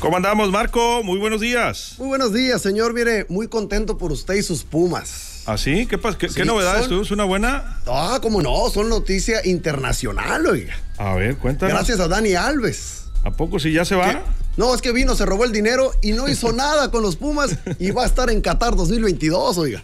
¿Cómo andamos, Marco? Muy buenos días. Muy buenos días, señor. Mire, muy contento por usted y sus Pumas. ¿Ah, sí? ¿Qué, ¿Qué, qué novedades? tú? una buena? Ah, cómo no, son noticia internacional, oiga. A ver, cuéntame. Gracias a Dani Alves. ¿A poco si ya se va? No, es que vino, se robó el dinero y no hizo nada con los Pumas y va a estar en Qatar 2022, oiga.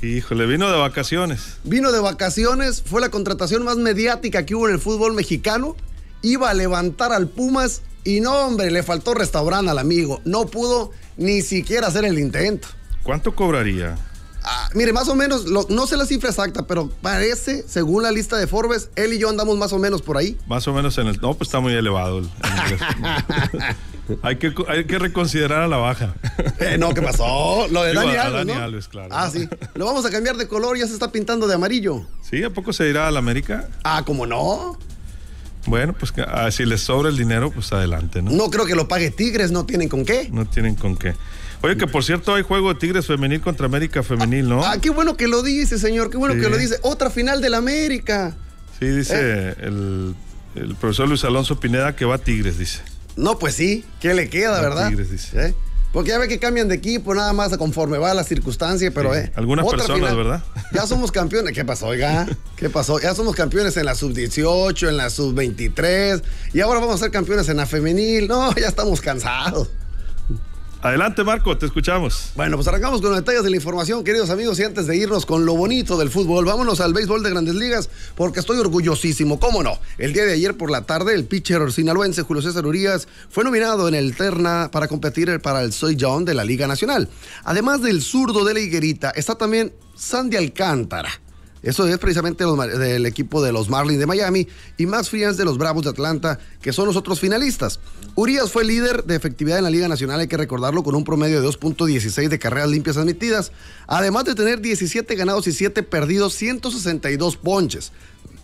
Híjole, vino de vacaciones. Vino de vacaciones, fue la contratación más mediática que hubo en el fútbol mexicano. Iba a levantar al Pumas y no, hombre, le faltó restaurante al amigo. No pudo ni siquiera hacer el intento. ¿Cuánto cobraría? Ah, mire, más o menos, no sé la cifra exacta, pero parece, según la lista de Forbes, él y yo andamos más o menos por ahí. Más o menos en el. No, pues está muy elevado. hay, que, hay que reconsiderar a la baja. Eh, no, ¿qué pasó? Lo de Dani, Alves, ¿no? claro. Ah, sí. Lo vamos a cambiar de color, ya se está pintando de amarillo. ¿Sí? ¿A poco se irá a la América? Ah, ¿cómo no? Bueno, pues ah, si les sobra el dinero, pues adelante, ¿no? No creo que lo pague Tigres, no tienen con qué. No tienen con qué. Oye, que por cierto hay juego de Tigres femenil contra América femenil, ¿no? Ah, qué bueno que lo dice, señor, qué bueno que lo dice. Otra final de la América. Sí, dice ¿Eh? el, profesor Luis Alonso Pineda que va a Tigres, dice. No, pues sí, ¿qué le queda, verdad? Tigres, dice. ¿Eh? Porque ya ve que cambian de equipo, nada más conforme va la circunstancia, pero eh. Algunas personas, ¿verdad? Ya somos campeones. ¿Qué pasó, oiga? ¿Qué pasó? Ya somos campeones en la sub-18, en la sub-23, y ahora vamos a ser campeones en la femenil. No, ya estamos cansados. Adelante, Marco, te escuchamos. Bueno, pues arrancamos con los detalles de la información, queridos amigos, y antes de irnos con lo bonito del fútbol, vámonos al béisbol de Grandes Ligas, porque estoy orgullosísimo, cómo no. El día de ayer por la tarde, el pitcher sinaloense Julio César Urias fue nominado en el Terna para competir para el Soy John de la Liga Nacional. Además del zurdo de la higuerita, está también Sandy Alcántara eso es precisamente el del equipo de los Marlins de Miami y más Frias de los Bravos de Atlanta, que son los otros finalistas. Urias fue líder de efectividad en la Liga Nacional, hay que recordarlo, con un promedio de 2.16 de carreras limpias admitidas, además de tener 17 ganados y 7 perdidos, 162 ponches.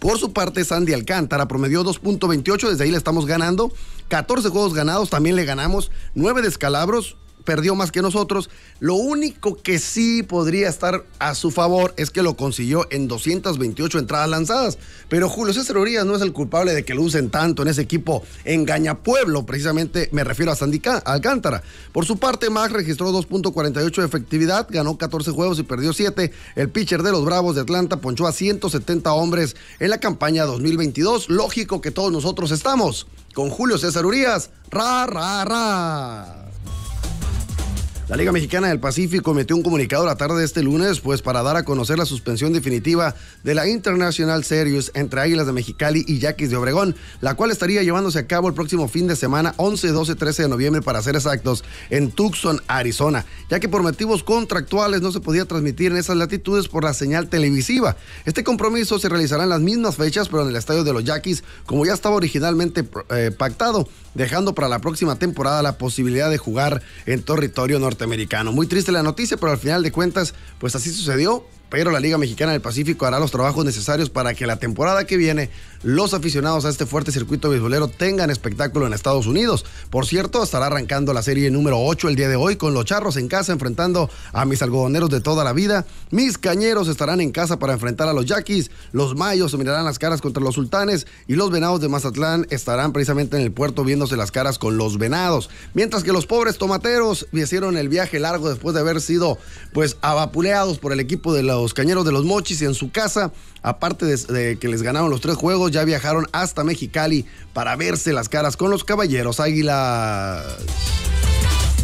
Por su parte, Sandy Alcántara promedió 2.28, desde ahí le estamos ganando. 14 juegos ganados, también le ganamos. 9 descalabros, perdió más que nosotros. Lo único que sí podría estar a su favor es que lo consiguió en 228 entradas lanzadas. Pero Julio César Urias no es el culpable de que lo usen tanto en ese equipo engaña pueblo. Precisamente me refiero a Sandy Alcántara. Por su parte, Max registró 2.48 de efectividad, ganó 14 juegos y perdió 7. El pitcher de los Bravos de Atlanta ponchó a 170 hombres en la campaña 2022. Lógico que todos nosotros estamos con Julio César Urias. Ra, ra, ra. La Liga Mexicana del Pacífico emitió un comunicado la tarde de este lunes, pues para dar a conocer la suspensión definitiva de la International Series entre Águilas de Mexicali y Yaquis de Obregón, la cual estaría llevándose a cabo el próximo fin de semana, 11, 12, 13 de noviembre, para ser exactos, en Tucson, Arizona, ya que por motivos contractuales no se podía transmitir en esas latitudes por la señal televisiva. Este compromiso se realizará en las mismas fechas, pero en el estadio de los Yaquis, como ya estaba originalmente eh, pactado, dejando para la próxima temporada la posibilidad de jugar en territorio norte muy triste la noticia, pero al final de cuentas, pues así sucedió pero la Liga Mexicana del Pacífico hará los trabajos necesarios para que la temporada que viene los aficionados a este fuerte circuito beisbolero tengan espectáculo en Estados Unidos. Por cierto, estará arrancando la serie número 8 el día de hoy con los Charros en casa enfrentando a mis algodoneros de toda la vida. Mis cañeros estarán en casa para enfrentar a los Yaquis. Los Mayos se mirarán las caras contra los Sultanes y los Venados de Mazatlán estarán precisamente en el puerto viéndose las caras con los Venados. Mientras que los pobres tomateros hicieron el viaje largo después de haber sido pues abapuleados por el equipo de la los Cañeros de los Mochis en su casa. Aparte de, de, que les ganaron los tres juegos, ya viajaron hasta Mexicali para verse las caras con los Caballeros Águilas.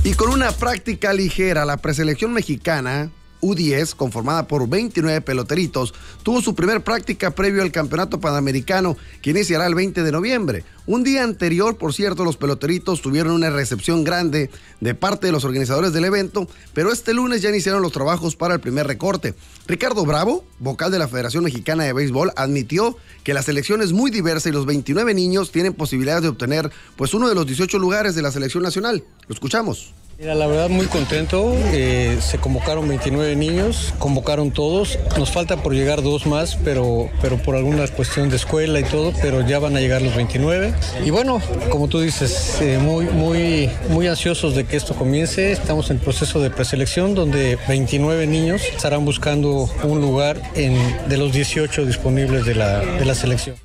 Y con una práctica ligera, la preselección mexicana U10, conformada por 29 peloteritos, tuvo su primer práctica previo al Campeonato Panamericano que iniciará el 20 de noviembre. Un día anterior, por cierto, los peloteritos tuvieron una recepción grande de parte de los organizadores del evento, pero este lunes ya iniciaron los trabajos para el primer recorte. Ricardo Bravo, vocal de la Federación Mexicana de Béisbol, admitió que la selección es muy diversa y los 29 niños tienen posibilidades de obtener pues uno de los 18 lugares de la selección nacional. Lo escuchamos. Mira, la verdad muy contento. Eh, se convocaron 29 niños, convocaron todos. Nos falta por llegar dos más, pero, pero por alguna cuestión de escuela y todo, pero ya van a llegar los 29. Y bueno, como tú dices, eh, muy, muy, muy ansiosos de que esto comience. Estamos en proceso de preselección donde 29 niños estarán buscando un lugar en, de los 18 disponibles de la selección.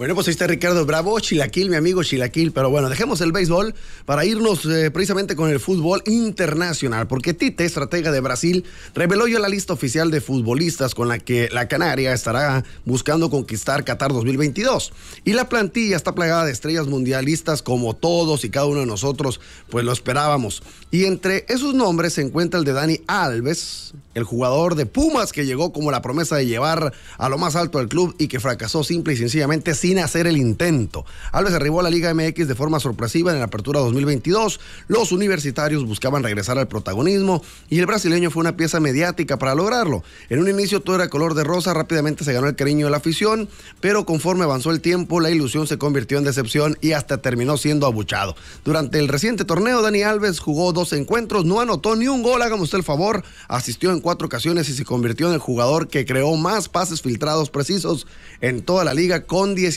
Bueno, pues ahí está Ricardo Bravo, Chilaquil, mi amigo Chilaquil. Pero bueno, dejemos el béisbol para irnos eh, precisamente con el fútbol internacional, porque Tite, estratega de Brasil, reveló ya la lista oficial de futbolistas con la que la Canaria estará buscando conquistar Qatar 2022. Y la plantilla está plagada de estrellas mundialistas como todos y cada uno de nosotros, pues lo esperábamos. Y entre esos nombres se encuentra el de Dani Alves, el jugador de Pumas que llegó como la promesa de llevar a lo más alto del club y que fracasó simple y sencillamente sin sin hacer el intento. Alves arribó a la Liga MX de forma sorpresiva en la apertura 2022. Los universitarios buscaban regresar al protagonismo y el brasileño fue una pieza mediática para lograrlo. En un inicio todo era color de rosa, rápidamente se ganó el cariño de la afición, pero conforme avanzó el tiempo la ilusión se convirtió en decepción y hasta terminó siendo abuchado. Durante el reciente torneo Dani Alves jugó dos encuentros, no anotó ni un gol, hágame usted el favor, asistió en cuatro ocasiones y se convirtió en el jugador que creó más pases filtrados precisos en toda la liga con 10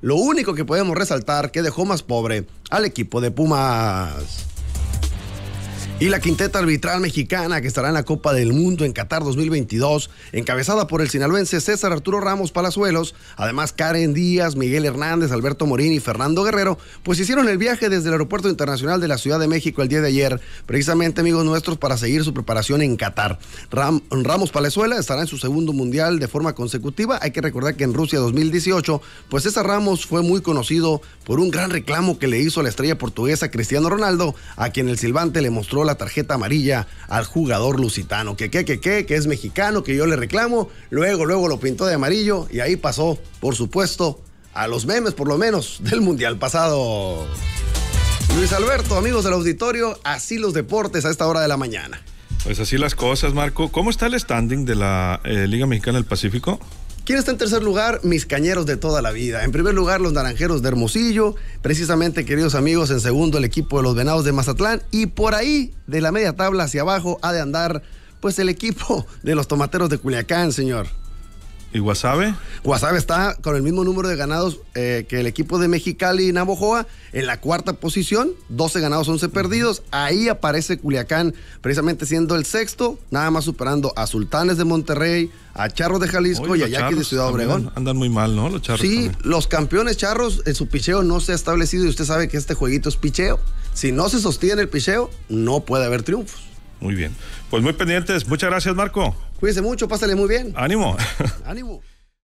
lo único que podemos resaltar que dejó más pobre al equipo de Pumas. Y la quinteta arbitral mexicana que estará en la Copa del Mundo en Qatar 2022, encabezada por el sinaloense César Arturo Ramos Palazuelos, además Karen Díaz, Miguel Hernández, Alberto Morín y Fernando Guerrero, pues hicieron el viaje desde el Aeropuerto Internacional de la Ciudad de México el día de ayer, precisamente amigos nuestros, para seguir su preparación en Qatar. Ramos Palazuela estará en su segundo mundial de forma consecutiva. Hay que recordar que en Rusia 2018, pues César Ramos fue muy conocido por un gran reclamo que le hizo la estrella portuguesa Cristiano Ronaldo, a quien el silbante le mostró la tarjeta amarilla al jugador lusitano. Que que, que, que, que es mexicano, que yo le reclamo. Luego, luego lo pintó de amarillo y ahí pasó, por supuesto, a los memes, por lo menos, del Mundial pasado. Luis Alberto, amigos del auditorio, así los deportes a esta hora de la mañana. Pues así las cosas, Marco. ¿Cómo está el standing de la eh, Liga Mexicana del Pacífico? ¿Quién está en tercer lugar? Mis cañeros de toda la vida. En primer lugar, los naranjeros de Hermosillo. Precisamente, queridos amigos, en segundo, el equipo de los venados de Mazatlán. Y por ahí, de la media tabla hacia abajo, ha de andar, pues, el equipo de los tomateros de Culiacán, señor. ¿Y Guasave? Guasave está con el mismo número de ganados eh, que el equipo de Mexicali y Navojoa, en la cuarta posición, 12 ganados, 11 perdidos. Ahí aparece Culiacán, precisamente siendo el sexto, nada más superando a Sultanes de Monterrey, a Charros de Jalisco y a Yaquis de Ciudad Obregón. Andan muy mal, ¿no? Los Charros. Sí, los campeones Charros, en eh, su picheo no se ha establecido y usted sabe que este jueguito es picheo. Si no se sostiene el picheo, no puede haber triunfos. Muy bien. Pues muy pendientes. Muchas gracias, Marco. Cuídense mucho, pásale muy bien. Ánimo. Ánimo.